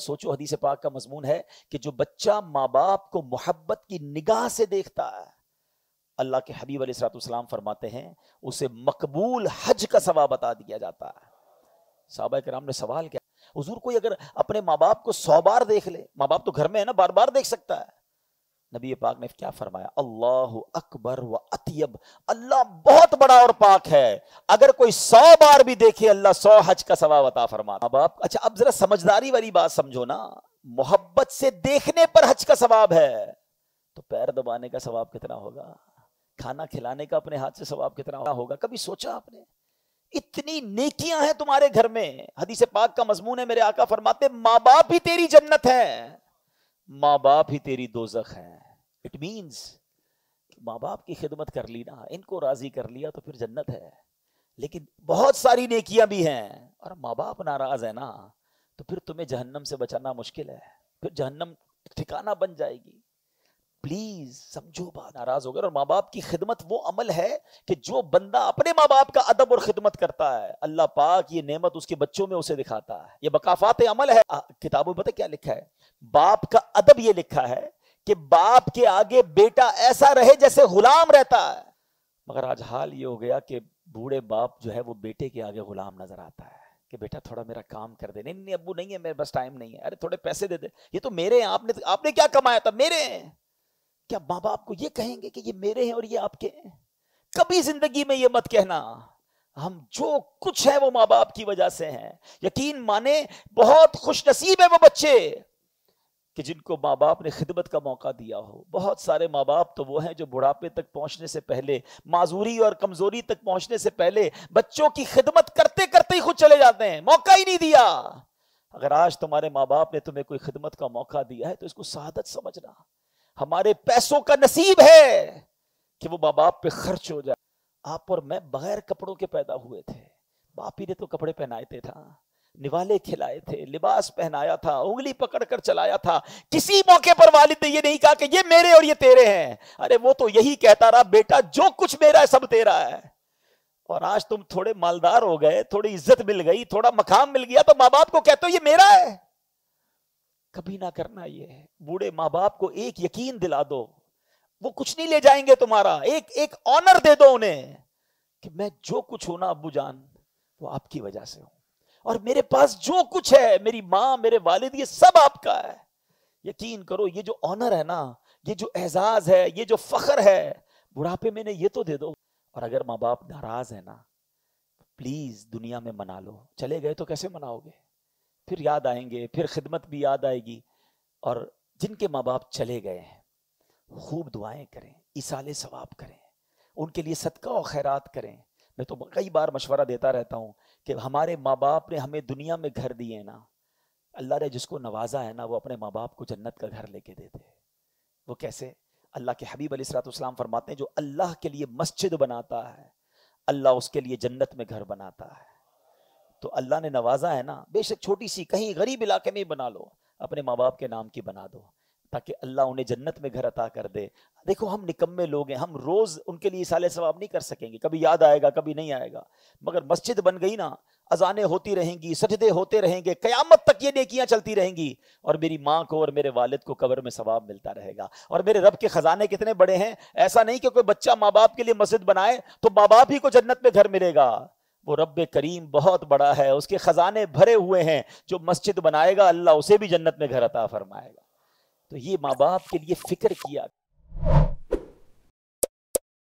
सोचो हदीस पाक का मजमून है कि जो बच्चा माँ बाप को मोहब्बत की निगाह से देखता है अल्लाह के हबीब सलाम फरमाते हैं उसे मकबूल हज का सवा बता दिया जाता है साहबा कराम ने सवाल किया हजूर कोई अगर अपने माँ बाप को सौ बार देख ले माँ बाप तो घर में है ना बार बार देख सकता है नबी पाक ने क्या फरमाया अल्लाह अकबर व अतियब अल्लाह बहुत बड़ा और पाक है अगर कोई सौ बार भी देखे अल्लाह सौ हज का सवाब अता फरमा अब आप अच्छा अब जरा समझदारी वाली बात समझो ना मोहब्बत से देखने पर हज का सवाब है तो पैर दबाने का सवाब कितना होगा खाना खिलाने का अपने हाथ से सवाब कितना होगा कभी सोचा आपने इतनी नेकियां हैं तुम्हारे घर में से पाक का मजमून है मेरे आका फरमाते माँ बाप ही तेरी जन्नत है माँ बाप ही तेरी दोजख है इट मीन्स माँ बाप की खिदमत कर ली ना इनको राजी कर लिया तो फिर जन्नत है लेकिन बहुत सारी नेकियां भी हैं और माँ बाप नाराज है ना तो फिर तुम्हें जहन्नम से बचाना मुश्किल है फिर जहन्नम ठिकाना बन जाएगी प्लीज समझो बात नाराज हो गए और माँ बाप की खिदमत वो अमल है कि जो बंदा अपने माँ बाप का अदब और खिदमत करता है अल्लाह पाक ये नेमत उसके बच्चों में उसे दिखाता है ये बकाफात अमल है किताबों में पता क्या लिखा है बाप का अदब ये लिखा है कि बाप के आगे बेटा ऐसा रहे जैसे गुलाम रहता है मगर आज हाल ये हो गया कि बूढ़े बाप जो है वो बेटे के आगे गुलाम नजर आता है कि बेटा थोड़ा मेरा काम कर दे नहीं नहीं अबू नहीं है मेरे पास टाइम नहीं है अरे थोड़े पैसे दे दे ये तो मेरे हैं आपने आपने क्या कमाया था मेरे हैं क्या माँ बाप को ये कहेंगे कि ये मेरे हैं और ये आपके हैं कभी जिंदगी में ये मत कहना हम जो कुछ है वो माँ बाप की वजह से हैं यकीन माने बहुत खुश नसीब है वो बच्चे कि जिनको माँ बाप ने खिदमत का मौका दिया हो बहुत सारे माँ बाप तो वो हैं जो बुढ़ापे तक पहुँचने से पहले माजूरी और कमज़ोरी तक पहुँचने से पहले बच्चों की खिदमत करते करते ही खुद चले जाते हैं मौका ही नहीं दिया अगर आज तुम्हारे माँ बाप ने तुम्हें कोई खिदमत का मौका दिया है तो इसको शहादत समझना हमारे पैसों का नसीब है कि वो माँ बाप पे खर्च हो जाए आप और मैं बगैर कपड़ों के पैदा हुए थे बाप ही ने तो कपड़े पहनाए थे था निवाले खिलाए थे लिबास पहनाया था उंगली पकड़ कर चलाया था किसी मौके पर वालिद ने ये नहीं कहा कि ये मेरे और ये तेरे हैं अरे वो तो यही कहता रहा बेटा जो कुछ मेरा है सब तेरा है और आज तुम थोड़े मालदार हो गए थोड़ी इज्जत मिल गई थोड़ा मकाम मिल गया तो माँ बाप को कहते हो ये मेरा है कभी ना करना ये बूढ़े माँ बाप को एक यकीन दिला दो वो कुछ नहीं ले जाएंगे तुम्हारा एक एक ऑनर दे दो उन्हें कि मैं जो कुछ हूं ना अबू जान वो आपकी वजह से हूं और मेरे पास जो कुछ है मेरी माँ मेरे वालिद ये सब आपका है यकीन करो ये जो ऑनर है ना ये जो एजाज है ये जो फखर है बुढ़ापे में ये तो दे दो और अगर माँ बाप नाराज है ना प्लीज दुनिया में मना लो चले गए तो कैसे मनाओगे फिर याद आएंगे फिर खिदमत भी याद आएगी और जिनके माँ बाप चले गए हैं खूब दुआएं करें इसाले सवाब करें उनके लिए सदका और खैरात करें मैं तो कई बार मशवरा देता रहता हूँ कि हमारे माँ बाप ने हमें दुनिया में घर दिए ना अल्लाह ने जिसको नवाजा है ना वो अपने माँ बाप को जन्नत का घर लेके देते हैं वो कैसे अल्लाह के हबीब अलीसलाम फरमाते हैं जो अल्लाह के लिए मस्जिद बनाता है अल्लाह उसके लिए जन्नत में घर बनाता है तो अल्लाह ने नवाजा है ना बेशक छोटी सी कहीं गरीब इलाके में ही बना लो अपने माँ बाप के नाम की बना दो ताकि अल्लाह उन्हें जन्नत में घर अता कर दे देखो हम निकम्मे लोग हैं हम रोज़ उनके लिए साले सवाब नहीं कर सकेंगे कभी याद आएगा कभी नहीं आएगा मगर मस्जिद बन गई ना अजाने होती रहेंगी सजदे होते रहेंगे क़यामत तक ये नेकियां चलती रहेंगी और मेरी माँ को और मेरे वालिद को कब्र में सवाब मिलता रहेगा और मेरे रब के ख़जाने कितने बड़े हैं ऐसा नहीं कि कोई बच्चा माँ बाप के लिए मस्जिद बनाए तो माँ बाप ही को जन्नत में घर मिलेगा वो रब करीम बहुत बड़ा है उसके ख़जाने भरे हुए हैं जो मस्जिद बनाएगा अल्लाह उसे भी जन्नत में घर अता फरमाएगा तो ये माँ बाप के लिए फिक्र किया